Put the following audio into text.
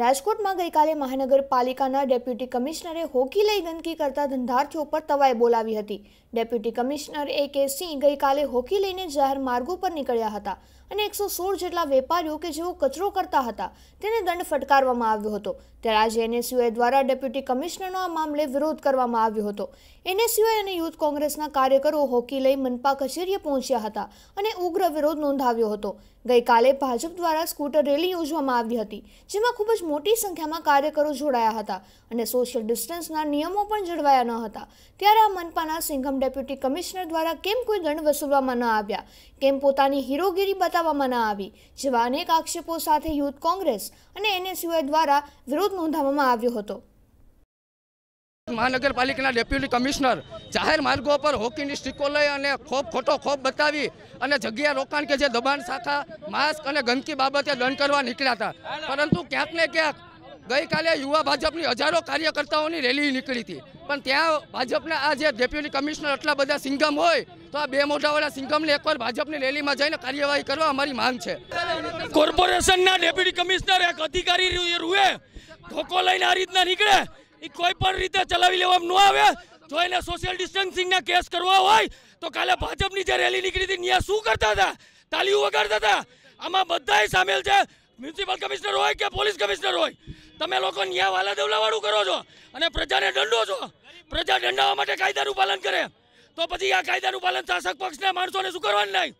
રાજકોટમાં ગઈકાલે મહાનગરપાલિકાના ડેપ્યુટી કમિશનરે હોકી લઈ ગંદકી કરતા ધંધાર્થીઓ પર તવાઈ બોલાવી હતી ડેપ્યુટી કમિશનર એ કે સિંહ ગઈકાલે હોકી લઈને જાહેર માર્ગો પર નીકળ્યા હતા અને એકસો સોળ જેટલા વેપારીઓ કે જેઓ કચરો કરતા હતા તેને દંડ ફટકારવામાં આવ્યો હતો ત્યારે આજે એનએસયુઆઈ દ્વારા ડેપ્યુટી કમિશનરનો આ મામલે વિરોધ કરવામાં આવ્યો હતો એનએસયુઆઈ અને યુથ કોંગ્રેસના કાર્યકરો હોકી લઈ મનપા કચેરીએ પહોંચ્યા હતા અને ઉગ્ર વિરોધ નોંધાવ્યો હતો ગઈકાલે ભાજપ દ્વારા સ્કૂટર રેલી યોજવામાં આવી હતી જેમાં ખૂબ જ મોટી સંખ્યામાં કાર્યકરો જોડાયા હતા અને સોશિયલ ડિસ્ટન્સના નિયમો પણ જળવાયા ન હતા ત્યારે આ મનપાના સિંઘમ ડેપ્યુટી કમિશનર દ્વારા કેમ કોઈ દંડ વસૂલવામાં ન આવ્યા કેમ પોતાની હીરોગીરી બતાવ ફટકારવામાં ન આવી જેવા અનેક આક્ષેપો સાથે યુથ કોંગ્રેસ અને એનએસયુઆઈ દ્વારા વિરોધ નોંધાવવામાં આવ્યો હતો મહાનગરપાલિકાના ડેપ્યુટી કમિશનર જાહેર માર્ગો પર હોકીની સ્ટીકો લઈ અને ખોફ ખોટો ખોફ બતાવી અને જગ્યા રોકાણ કે જે દબાણ શાખા માસ્ક અને ગંદકી બાબતે દંડ કરવા નીકળ્યા હતા પરંતુ ક્યાંક ને ક્યાંક ગઈકાલે યુવા ભાજપની હજારો કાર્યકર્તાઓની રેલી નીકળી હતી પણ ત્યાં ભાજપના આ જે ડેપ્યુટી કમિશનર એટલા બધા સિંગમ હોય તો આ બે મોટાવાળા સિંગમને એકવાર ભાજપની રેલીમાં જઈને કાર્યવાહી કરવા અમારી માંગ છે કોર્પોરેશનના ડેપ્યુટી કમિશનર એક અધિકારી રૂએ ધોકો લઈને આ રીતના નીકળે એ કોઈ પણ રીતે ચલાવી લેવામાં ન આવે જો એને સોશિયલ ડિસ્ટન્સિંગના કેસ કરવા હોય તો કાલે ભાજપની જે રેલી નીકળી હતી ત્યાં શું કરતા હતા તાલીઓ વગાડતા હતા આમાં બધાય સામેલ છે મ્યુનિસિપલ કમિશનર હોય કે પોલીસ કમિશનર હોય તમે લોકો ન્યા વાલા દવલાવાળું કરો છો અને પ્રજાને દંડો છો પ્રજા દંડાવા માટે કાયદાનું પાલન કરે તો પછી આ કાયદાનું પાલન શાસક પક્ષના માણસોને શું કરવાનું નહીં